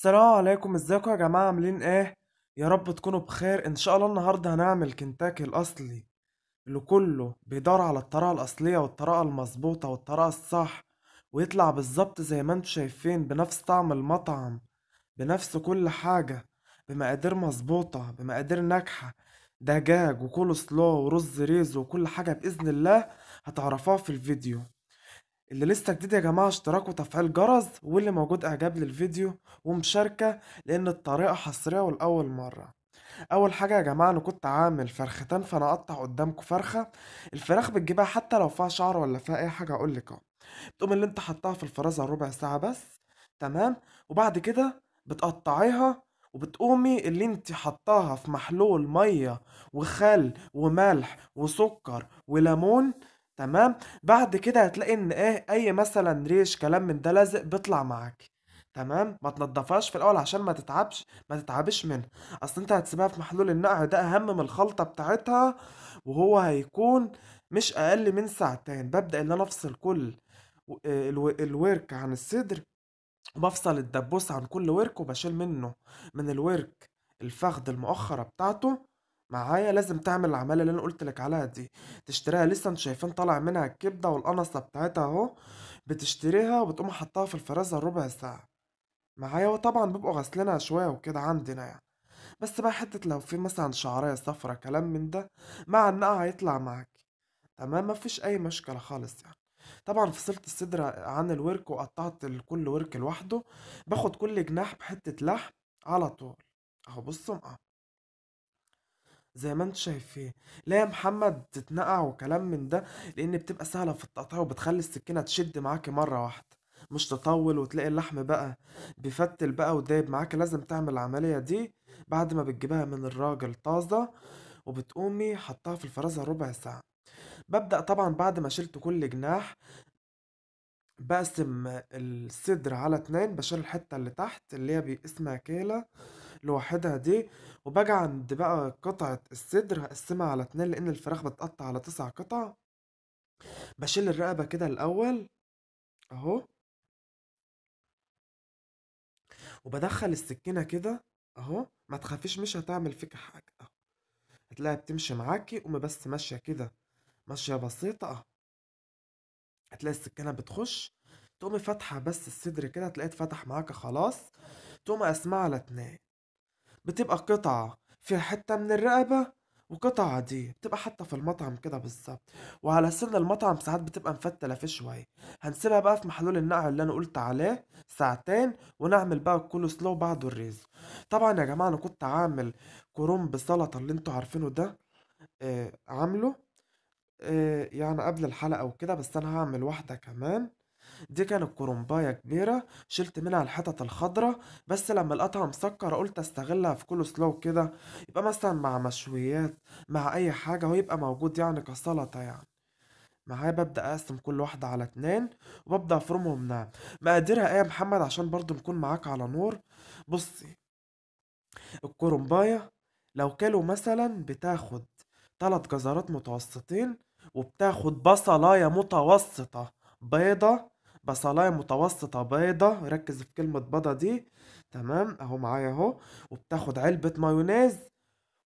السلام عليكم ازيكم يا جماعة عاملين ايه؟ يا رب تكونوا بخير ان شاء الله النهاردة هنعمل كنتاكي الاصلي اللي كله بيدور على الطريقة الاصلية والطريقة المظبوطة والطريقة الصح ويطلع بالظبط زي ما انتوا شايفين بنفس طعم المطعم بنفس كل حاجة بمقادير مظبوطة بمقادير ناجحة دجاج وكل سلو ورز ريز وكل حاجة بإذن الله هتعرفوها في الفيديو اللي لسه جديد يا جماعة اشتراك وتفعيل جرس واللي موجود اعجاب للفيديو ومشاركة لان الطريقة حصرية ولأول مرة اول حاجة يا جماعة انا كنت عامل فرختان فانا اقطع قدامكم فرخة الفراخ بتجيبها حتى لو فيها شعر ولا فيها اي حاجة اقولك لك بتقوم اللي انت حطها في الفرازة ربع ساعة بس تمام وبعد كده بتقطعيها وبتقومي اللي انت حطاها في محلول ميه وخل وملح وسكر وليمون تمام بعد كده هتلاقي ان ايه اي مثلا ريش كلام من ده لازق بيطلع معاك تمام ما تنضفهاش في الاول عشان ما تتعبش ما تتعبش منها اصل انت هتسيبها في محلول النقع ده اهم من الخلطه بتاعتها وهو هيكون مش اقل من ساعتين ببدا ان انا افصل كل الورك عن الصدر بفصل الدبوس عن كل ورك وبشيل منه من الورك الفخد المؤخرة بتاعته معايا لازم تعمل العملية اللي انا قلت لك عليها دي تشتريها لسه انتوا شايفين طالع منها الكبدة والقنصة بتاعتها اهو بتشتريها وبتقوم حطها في الفرازة ربع ساعة معايا وطبعا بيبقوا غسلينها شوية وكده عندنا يعني بس بقى حتة لو في مثلا شعرية صفرة كلام من ده مع النقع آه هيطلع معاك تمام مفيش أي مشكلة خالص يعني طبعا فصلت الصدر عن الورك وقطعت كل ورك لوحده باخد كل جناح بحتة لحم على طول اهو بصوا مقطع آه. زي ما انت شايفين لا يا محمد تتنقع وكلام من ده لان بتبقى سهله في التقطيع وبتخلي السكينه تشد معاكي مره واحده مش تطول وتلاقي اللحم بقى بيفتل بقى ودايب معاك لازم تعمل العملية دي بعد ما بتجيبها من الراجل طازة وبتقومي حطها في الفرازة ربع ساعة ببدأ طبعا بعد ما شلت كل جناح بقسم الصدر على اتنين بشيل الحتة اللي تحت اللي هي اسمها كيلة لوحدها دي وباجي عند بقى قطعة الصدر هقسمها على اتنين لأن الفراخ بتقطع على تسع قطع بشيل الرقبة كده الأول أهو وبدخل السكينة كده أهو ما تخافيش مش هتعمل فيك حاجة أهو هتلاقيها بتمشي معاكي قومي بس ماشية كده ماشية بسيطة أهو هتلاقي السكينة بتخش تقومي فاتحة بس الصدر كده هتلاقيه اتفتح معاكي خلاص تقومي قاسماه على اتنين بتبقى قطعة فيها حتة من الرقبة وقطعة دي بتبقى حتى في المطعم كده بالظبط وعلى سن المطعم ساعات بتبقى مفتلة فيه شوية هنسيبها بقى في محلول النقع اللي أنا قلت عليه ساعتين ونعمل بقى كله سلو بعده الريزو طبعا يا جماعة أنا كنت عامل كروم بسلطة اللي انتوا عارفينه ده آه عامله آه يعني قبل الحلقة وكده بس أنا هعمل واحدة كمان دي كانت كرومباية كبيرة شلت منها الحتت الخضرة بس لما لقيتها مسكرة قلت استغلها في كل سلو كده يبقى مثلا مع مشويات مع أي حاجة ويبقى موجود يعني كسلطة يعني معايا ببدأ أقسم كل واحدة على اتنين وببدأ أفرمهم ناعم مقاديرها إيه يا محمد عشان برضو نكون معاك على نور بصي الكرومباية لو كيلو مثلا بتاخد تلات جزرات متوسطين وبتاخد بصلاية متوسطة بيضة بصلاية متوسطة بيضة ركز في كلمة بيضة دي تمام اهو معايا اهو وبتاخد علبة مايونيز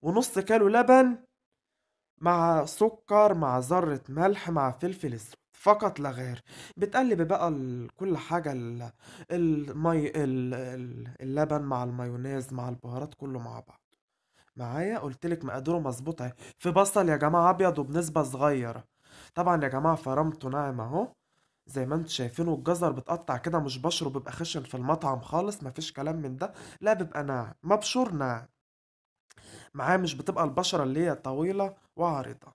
ونص كيلو لبن مع سكر مع ذرة ملح مع فلفل اسود فقط لا غير بتقلب بقى كل حاجة المي اللبن مع المايونيز مع البهارات كله مع بعض معايا لك مقاديره مظبوطة في بصل يا جماعة أبيض وبنسبة صغيرة طبعا يا جماعة فرمته ناعم اهو زي ما انتوا شايفين والجزر بتقطع كده مش بشره بيبقى خشن في المطعم خالص مفيش كلام من ده لا بيبقى ناعم مبشور ناعم معاه مش بتبقى البشرة اللي هي طويلة وعريضة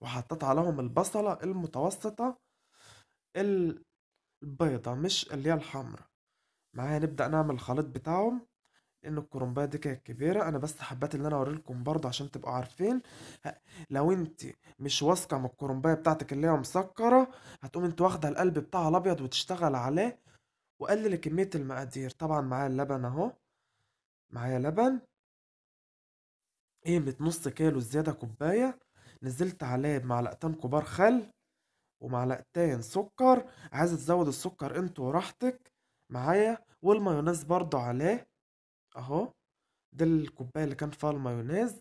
وحطيت عليهم البصلة المتوسطة البيضة مش اللي هي الحمرا معايا نبدأ نعمل الخليط بتاعهم لان الكرومبايه دي كانت كبيره انا بس حبيت ان انا اوريلكم برضه عشان تبقوا عارفين لو انت مش واثقه من الكرومبايه بتاعتك اللي هي مسكره هتقوم انت واخده القلب بتاعها الابيض وتشتغل عليه وقلل كميه المقادير طبعا معايا اللبن اهو معايا لبن قيمه نص كيلو زياده كوبايه نزلت عليه بمعلقتين كبار خل ومعلقتين سكر عايزه تزود السكر انت وراحتك معايا والمايونيز برضو عليه اهو ده الكوباية اللي كان فيها المايونيز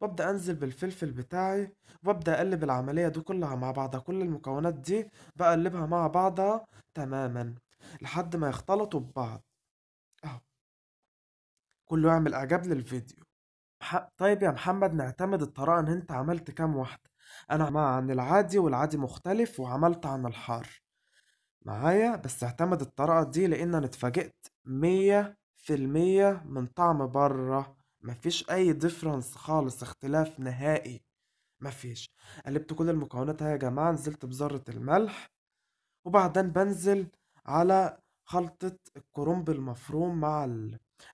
وابدا انزل بالفلفل بتاعي وابدا اقلب العمليه دي كلها مع بعضها كل المكونات دي بقلبها مع بعضها تماما لحد ما يختلطوا ببعض اهو كله يعمل اعجاب للفيديو طيب يا محمد نعتمد الطريقه ان انت عملت كام واحده انا مع عن العادي والعادي مختلف وعملت عن الحار معايا بس اعتمد الطريقه دي لان انا اتفاجئت مية في المية من طعم بره مفيش اي ديفرنس خالص اختلاف نهائي مفيش قلبت كل المكونات يا جماعة نزلت بذرة الملح وبعدين بنزل على خلطة الكرنب المفروم مع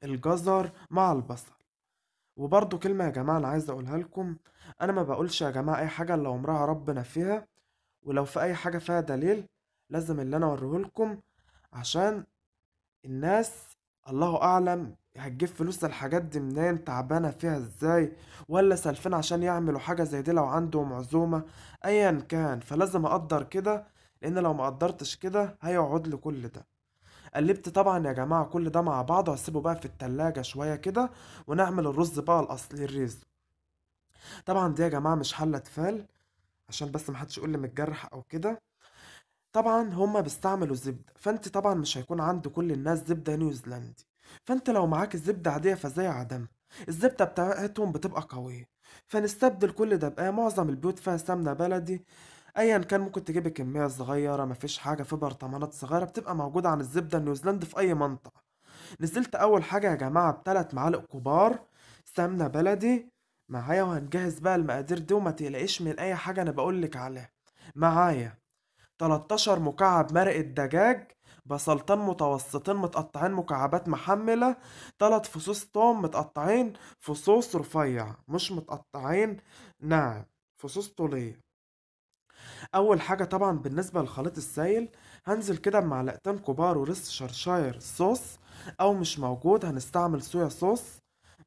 الجزر مع البصل وبرضو كلمة يا جماعة أنا عايز أقولها لكم أنا ما بقولش يا جماعة أي حاجة إلا عمرها ربنا فيها ولو في أي حاجة فيها دليل لازم اللي أنا أوريه لكم عشان الناس الله اعلم هتجيب فلوس الحاجات دي منين تعبانة فيها ازاي ولا سالفين عشان يعملوا حاجة زي دي لو عندهم عزومة ايا كان فلازم اقدر كده لان لو ما قدرتش كده هيقعد لي كل ده قلبت طبعا يا جماعة كل ده مع بعض وهسيبه بقى في التلاجة شوية كده ونعمل الرز بقى الاصلي الريزو طبعا دي يا جماعة مش حلة تفال عشان بس محدش يقول لي متجرح او كده طبعًا هما بيستعملوا زبدة فأنتِ طبعًا مش هيكون عند كل الناس زبدة نيوزيلندي، فأنتِ لو معاكِ الزبدة عادية فزي عدمها؟ الزبدة بتاعتهم بتبقى قوية، فنستبدل كل ده بآية معظم البيوت فيها سمنة بلدي أيًا كان ممكن تجيبي كمية صغيرة مفيش حاجة، في برطمانات صغيرة بتبقى موجودة عن الزبدة النيوزيلندي في أي منطقة، نزلت أول حاجة يا جماعه بتلات معالق كبار سمنة بلدي معايا وهنجهز بقى المقادير دي وما تقلقيش من أي حاجة أنا بقولك عليها، معايا. 13 مكعب مرقة دجاج بصلتين متوسطين متقطعين مكعبات محملة 3 فصوص توم متقطعين فصوص رفيع مش متقطعين ناعم فصوص طولية أول حاجة طبعا بالنسبة للخليط السائل هنزل كده بمعلقتين كبار ورز شرشاير صوص أو مش موجود هنستعمل صويا صوص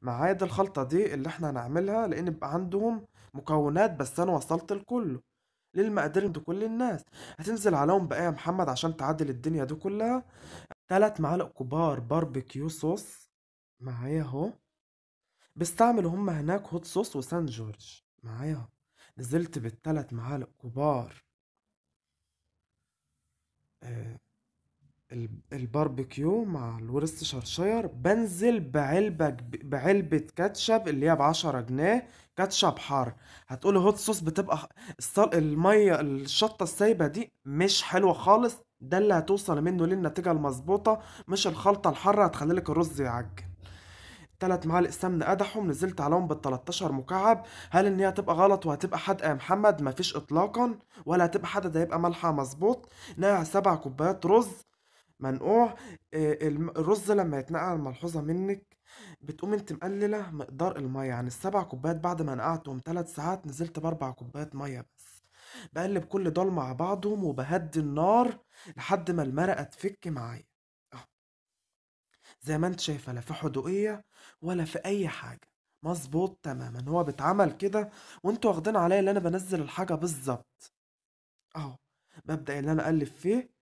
معاد الخلطة دي اللي احنا هنعملها لأن بقى عندهم مكونات بس أنا وصلت لكله للمقادير دي كل الناس هتنزل عليهم بقى يا محمد عشان تعدل الدنيا دي كلها ثلاث معالق كبار باربيكيو صوص معايا اهو بيستعملوا هما هناك هوت صوص وسان جورج معايا نزلت بالثلاث معالق كبار الباربيكيو مع الورست شرشير بنزل بعلبة بعلبة كاتشب اللي هي بعشرة جنيه كاتشب حار هتقولي هوت صوص بتبقى الصل... المية الشطة السايبة دي مش حلوة خالص ده اللي هتوصل منه للنتيجة المظبوطة مش الخلطة الحارة هتخليلك الرز يعجن تلات معالق سمنة قدحهم نزلت عليهم بال13 مكعب هل ان هي هتبقى غلط وهتبقى حادقة يا محمد مفيش اطلاقا ولا هتبقى حادقة ده يبقى ملحها مظبوط نقع سبع كوبايات رز منقوع آه، الرز لما يتنقع الملحوظة منك بتقوم انت مقللة مقدار المية يعني السبع كوبايات بعد ما نقعتهم ثلاث ساعات نزلت بأربع كوبايات مية بس بقلب كل دول مع بعضهم وبهدي النار لحد ما المرقة تفك معايا اهو زي ما انت شايفة لا في حدوقية ولا في أي حاجة مظبوط تماما هو بيتعمل كده وانتوا واخدين عليا اللي انا بنزل الحاجة بالظبط اهو ببدأ ان انا اقلب فيه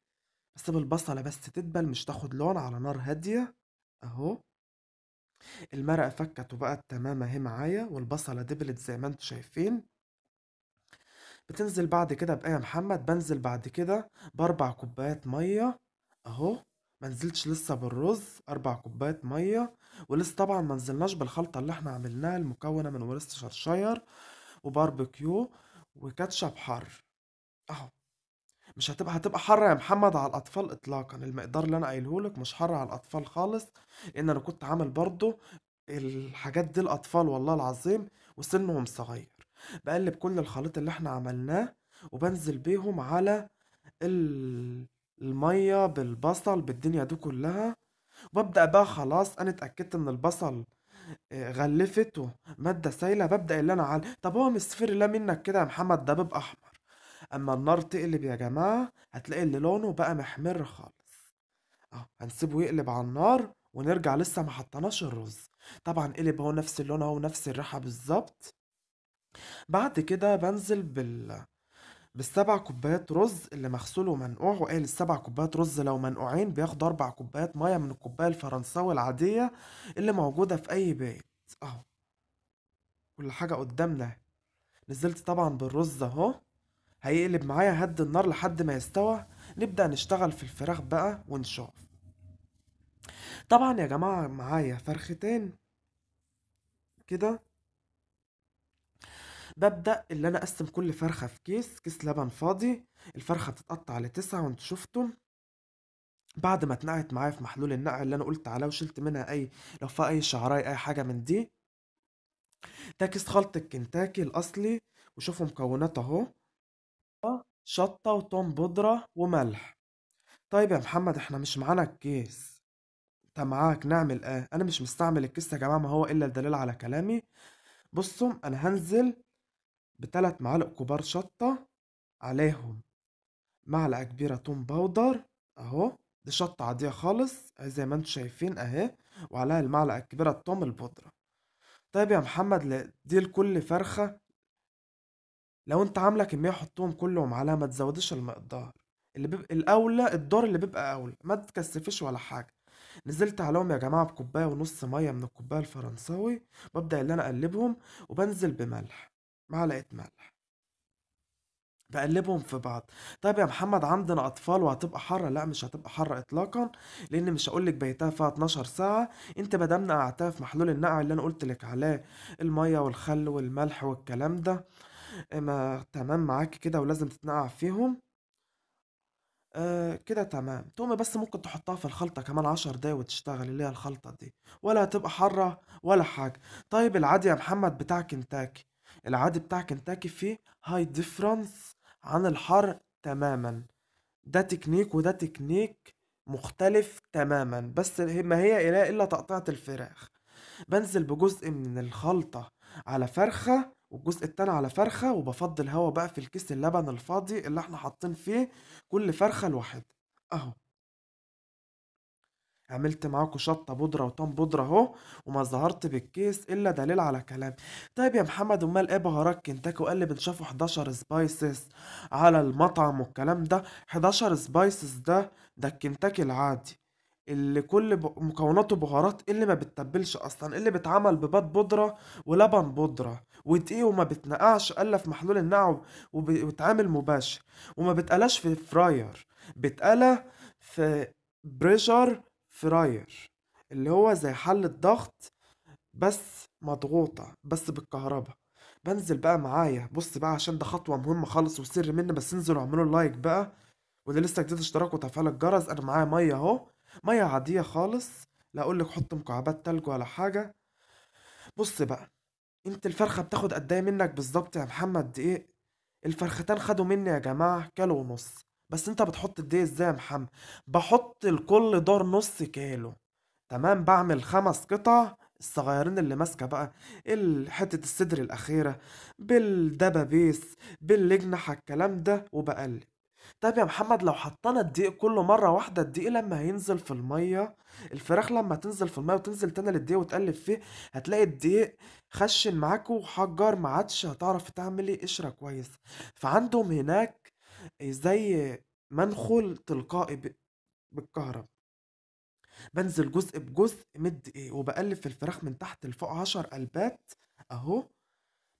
بسيب البصلة بس تدبل مش تاخد لون على نار هادية أهو المرقة فكت وبقت تمام اهي معايا والبصلة دبلت زي ما انتوا شايفين بتنزل بعد كده بقى يا محمد بنزل بعد كده بأربع كوبايات مية أهو منزلتش لسه بالرز أربع كوبايات مية ولسه طبعا منزلناش بالخلطة اللي احنا عملناها المكونة من ورست شرشير وباربيكيو وكاتشب حار أهو مش هتبقى هتبقى حرة يا محمد على الاطفال اطلاقا المقدار اللي انا قايلهولك مش حر على الاطفال خالص لان انا كنت عامل برضه الحاجات دي الاطفال والله العظيم وسنهم صغير بقلب كل الخليط اللي احنا عملناه وبنزل بيهم على الميه بالبصل بالدنيا دي كلها وببدا بقى خلاص انا اتاكدت ان البصل آه، غلفته ماده سايله ببدا اللي انا عال طب هو مصفر لا منك كده يا محمد ده بيبقى احمر اما النار تقلب يا جماعه هتلاقي اللي لونه بقى محمر خالص اهو هنسيبه يقلب على النار ونرجع لسه ما حطناش الرز طبعا قلب اهو نفس اللون اهو نفس الريحه بالظبط بعد كده بنزل بال بالسبع كوبايات رز اللي مغسول ومنقوع وقال السبع كوبايات رز لو منقوعين بياخد اربع كوبايات ميه من الكوبايه الفرنساوي العاديه اللي موجوده في اي بيت اهو كل حاجه قدامنا نزلت طبعا بالرز اهو هيقلب معايا هد النار لحد ما يستوى نبدأ نشتغل في الفراخ بقى ونشوف طبعا يا جماعة معايا فرختين كده ببدأ اللي أنا أقسم كل فرخة في كيس كيس لبن فاضي الفرخة بتتقطع لتسعة وانتوا شفتوا بعد ما اتنقعت معايا في محلول النقع اللي أنا قلت عليه وشلت منها أي لو في أي شعراي أي حاجة من دي ده كيس خلط الكنتاكي الأصلي وشوفوا مكوناته أهو شطة وتوم بودرة وملح طيب يا محمد احنا مش معانا الكيس انت معاك نعمل ايه انا مش مستعمل الكيس يا جماعة ما هو الا الدليل على كلامي بصوا انا هنزل بتلات معالق كبار شطة عليهم معلقة كبيرة توم باودر اهو دي شطة عادية خالص زي ما انتم شايفين اهي وعليها المعلقة الكبيرة التوم البودرة طيب يا محمد دي لكل فرخة لو أنت عاملة كمية حطّهم كلّهم على ما تزوّدش المقدار، اللي بيبقى الأولى الدور اللي بيبقى أولى، ما تكثّفيش ولا حاجة، نزلت عليهم يا جماعة بكوباية ونُص مَيّة من الكوباية الفرنساوي، ببدأ اللي أنا أقلّبهم وبنزل بملح، معلقة ملح. بقلبهم في بعض، طيب يا محمد عندنا أطفال وهتبقى حره لأ مش هتبقى حره إطلاقًا، لإن مش هقولك لِك فيها 12 ساعة، أنتِ ما دام في محلول النقع اللي أنا قُلت لِك عليه، المَيّة والخل والملح والكلام ده. ما تمام معاك كده ولازم تتنقع فيهم آه كده تمام تقوم بس ممكن تحطها في الخلطة كمان عشر دقايق وتشتغل اللي هي الخلطة دي ولا هتبقى حارة ولا حاجة طيب العادي يا محمد بتاع كنتاكي العادي بتاع كنتاكي فيه هاي ديفرنس عن الحر تماما ده تكنيك وده تكنيك مختلف تماما بس ما هي إلا تقطيعة الفراخ بنزل بجزء من الخلطة على فرخة والجزء التاني على فرخة وبفضي الهوا بقى في الكيس اللبن الفاضي اللي احنا حاطين فيه كل فرخة لوحدها اهو عملت معاكم شطة بودرة وطن بودرة اهو وما ظهرت بالكيس الا دليل على كلامي طيب يا محمد امال ايه بهارات كنتاكي وقال لي بنشافوا 11 سبايسز على المطعم والكلام ده 11 سبايسز ده ده الكنتاكي العادي اللي كل مكوناته بهارات اللي ما بتتبلش اصلا اللي بيتعمل ببط بودره ولبن بودره ودقيق وما بتنقعش الا في محلول النقع وبتعمل مباشر وما بتقلاش في فراير بتقلى في بريشر فراير اللي هو زي حل الضغط بس مضغوطة بس بالكهرباء بنزل بقى معايا بص بقى عشان ده خطوة مهمة خالص وسر مني بس انزلوا اعملوا لايك بقى واللي لسه جديد اشتراك وتفعيل الجرس انا معايا مية اهو مية عادية خالص لا اقول لك حط مكعبات تلج ولا حاجة بص بقى انت الفرخة بتاخد قد ايه منك بالظبط يا محمد دقيق الفرختان خدوا مني يا جماعة كيلو ونص بس انت بتحط قد ايه ازاي يا محمد بحط لكل دور نص كيلو تمام بعمل خمس قطع الصغيرين اللي ماسكه بقى حته الصدر الاخيره بالدبابيس باللجنه الكلام ده وبقلب طيب يا محمد لو حطينا الدقيق كله مره واحده الدقيق لما هينزل في الميه الفراخ لما تنزل في الميه وتنزل تاني للدقيق وتقلب فيه هتلاقي الدقيق خشن معاك وحجر ما عادش هتعرف تعمل ايه قشره كويس فعندهم هناك زي منخل تلقائي بالكهرب بنزل جزء بجزء مد ايه وبقلب في الفراخ من تحت لفوق عشر قلبات اهو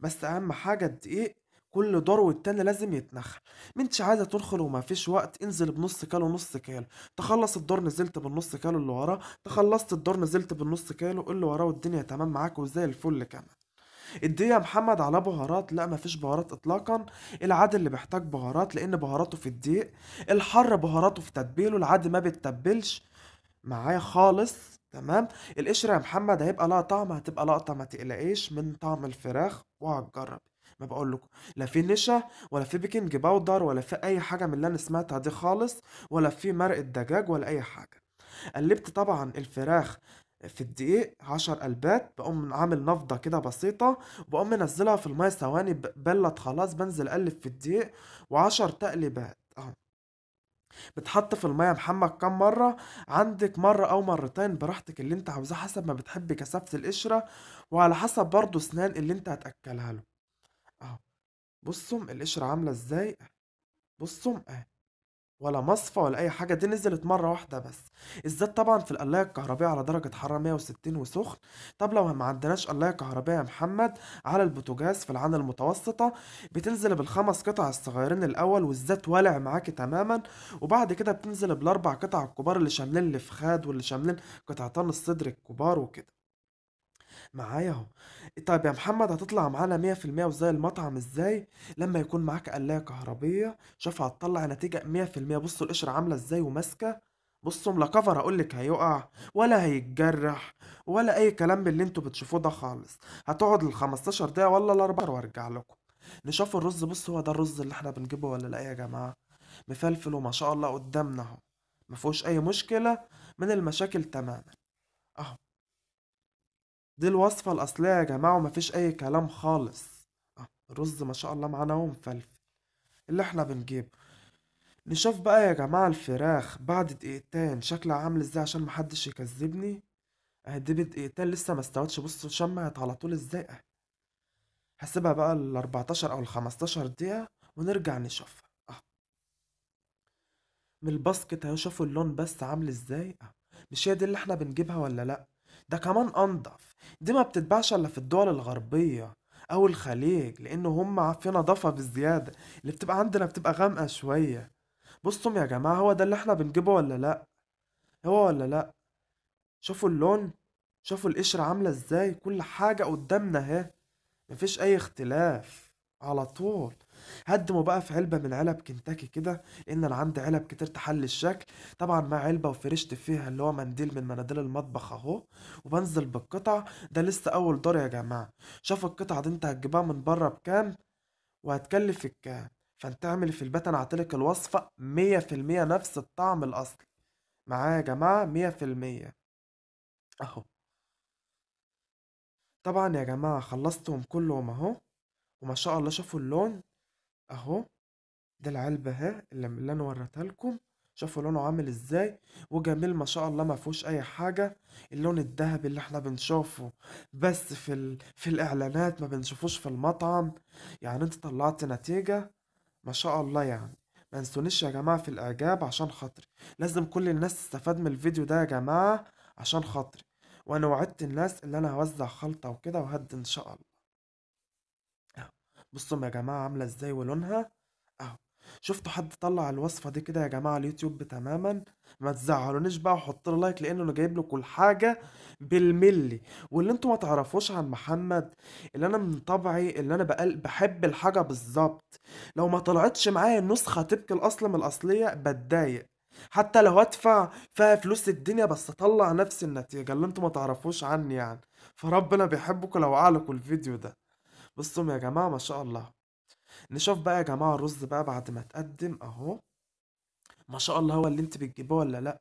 بس اهم حاجه الدقيق كل دور والتاني لازم يتنخل منتش عايزه تنخل ومفيش وقت انزل بنص كيلو نص كيلو تخلص الدور نزلت بالنص كيلو اللي وراه تخلصت الدور نزلت بالنص كيلو اللي وراه والدنيا تمام معاك وزي الفل كمان ادي يا محمد على بهارات لا مفيش بهارات اطلاقا العاد اللي بيحتاج بهارات لان بهاراته في الضيق الحر بهاراته في تتبيله العاد ما بتتبلش معايا خالص تمام القشره يا محمد هيبقى لها طعم هتبقى لقطه ما تقلقيش من طعم الفراخ وهتجرب ما بقول لكم لا في نشا ولا في بيكنج باودر ولا في اي حاجه من اللي انا سمعتها دي خالص ولا في مرق الدجاج ولا اي حاجه قلبت طبعا الفراخ في الدقيق عشر قلبات بقوم عامل نفضة كده بسيطة وبقوم منزلها في المية ثواني بلت خلاص بنزل أقلب في الدقيق وعشر تقليبات اهو بتحط في المية محمد كام مرة عندك مرة أو مرتين براحتك اللي انت عاوزاه حسب ما بتحب كثافة القشرة وعلى حسب برضو سنان اللي انت هتأكلها له بصم القشرة عاملة ازاي بصم اهي ولا مصفى ولا اي حاجه دي نزلت مره واحده بس الزيت طبعا في القلايه الكهربية على درجه حراره 160 وسخن طب لو ما عندناش قلايه كهربية يا محمد على البوتوجاز في العانه المتوسطه بتنزل بالخمس قطع الصغيرين الاول والزيت والع معاكي تماما وبعد كده بتنزل بالاربع قطع الكبار اللي شاملين الفخاد واللي شاملين قطعتان الصدر الكبار وكده معايا اهو طيب يا محمد هتطلع معانا 100% وزي المطعم ازاي لما يكون معاك قلاية كهربية شوف هتطلع نتيجة 100% بصوا القشرة عاملة ازاي وماسكة بصوا ملا كفر هقولك هيقع ولا هيتجرح ولا اي كلام من اللي انتوا بتشوفوه ده خالص هتقعد ال 15 دقيقة ولا الاربع وارجع لكم نشوف الرز بص هو ده الرز اللي احنا بنجيبه ولا لا يا جماعة مفلفل وما شاء الله قدامنا اهو مفهوش اي مشكلة من المشاكل تماما اهو دي الوصفة الأصلية يا جماعة ومفيش أي كلام خالص آه، رز ما شاء الله معانا اهو مفلفل اللي احنا بنجيبه نشوف بقى يا جماعة الفراخ بعد دقيقتين شكلها عامل ازاي عشان محدش يكذبني اهي دي بدقيقتين لسه ما استوتش بصوا شمعت على طول ازاي اهي هسيبها بقى ال 14 او ال 15 دقيقة ونرجع نشوفها اه من الباسكت هيشوفوا اللون بس عامل ازاي اه مش هي دي اللي احنا بنجيبها ولا لأ ده كمان أنضف دي ما بتتباعش إلا في الدول الغربية أو الخليج لأنه هم في نضافة بزيادة اللي بتبقى عندنا بتبقى غامقة شوية بصوا يا جماعة هو ده اللي احنا بنجيبه ولا لأ هو ولا لأ شوفوا اللون شوفوا القشرة عاملة ازاي كل حاجة قدامنا اهي مفيش أي اختلاف على طول هدموا بقى في علبه من علب كنتاكي كده ان انا عندي علب كتير تحل الشكل طبعا مع علبه وفرشت فيها اللي هو منديل من مناديل المطبخ اهو وبنزل بالقطع ده لسه اول دور يا جماعه شوف القطعه دي انت هتجيبها من بره بكام وهتكلف كام فانت اعمل في البيت انا هعطيلك الوصفه مية في المية نفس الطعم الاصلي معايا يا جماعه مية في المية اهو طبعا يا جماعه خلصتهم كلهم اهو وما شاء الله شوفوا اللون اهو ده العلبة اهي اللي انا وريتها لكم شوفوا لونه عامل ازاي وجميل ما شاء الله ما فيهوش اي حاجه اللون الذهبي اللي احنا بنشوفه بس في ال... في الاعلانات ما بنشوفوش في المطعم يعني انت طلعت نتيجه ما شاء الله يعني ما انسونيش يا جماعه في الاعجاب عشان خاطري لازم كل الناس تستفاد من الفيديو ده يا جماعه عشان خاطري وانا وعدت الناس اللي انا هوزع خلطه وكده وهدي ان شاء الله بصوا يا جماعة عاملة ازاي ولونها اهو شفتوا حد طلع الوصفة دي كده يا جماعة على اليوتيوب تماما ما تزعلونيش بقى وحط له لايك لانه انا جايب كل الحاجة بالملي واللي انتوا ما تعرفوش عن محمد اللي انا من طبعي اللي انا بقل بحب الحاجة بالظبط لو ما طلعتش معايا النسخة تبقى الاصل من الاصلية بتضايق حتى لو ادفع فيها فلوس الدنيا بس اطلع نفس النتيجة اللي انتوا ما تعرفوش عني يعني فربنا بيحبكم لو اعلقوا الفيديو ده بصوا يا جماعة ما شاء الله نشوف بقى يا جماعة الرز بقى بعد ما تقدم اهو ما شاء الله هو اللي انت بتجيبه ولا لا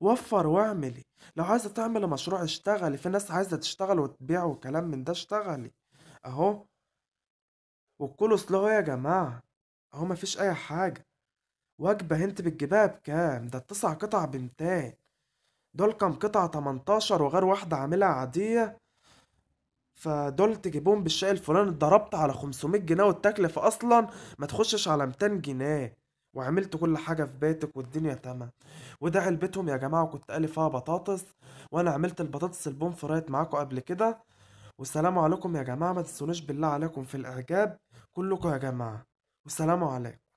وفر واعملي لو عايزة تعملي مشروع اشتغلي في ناس عايزة تشتغل وتبيع وكلام من ده اشتغلي اهو وكله سلو يا جماعة اهو مفيش اي حاجة وجبة انت بتجيبها بكام ده التسع قطع بمتين دول كام قطعة تمنتاشر وغير واحدة عاملها عادية فدول تجيبهم بالشاي الفلاني اتضربت على 500 جنيه والتكلفة اصلا ما تخشش على 200 جنيه وعملت كل حاجة في بيتك والدنيا تمام وده علبتهم يا جماعة وكنت قالي فيها أه بطاطس وانا عملت البطاطس البوم فرايت معاكم قبل كده والسلام عليكم يا جماعة ما تنسونيش بالله عليكم في الاعجاب كلكم يا جماعة والسلام عليكم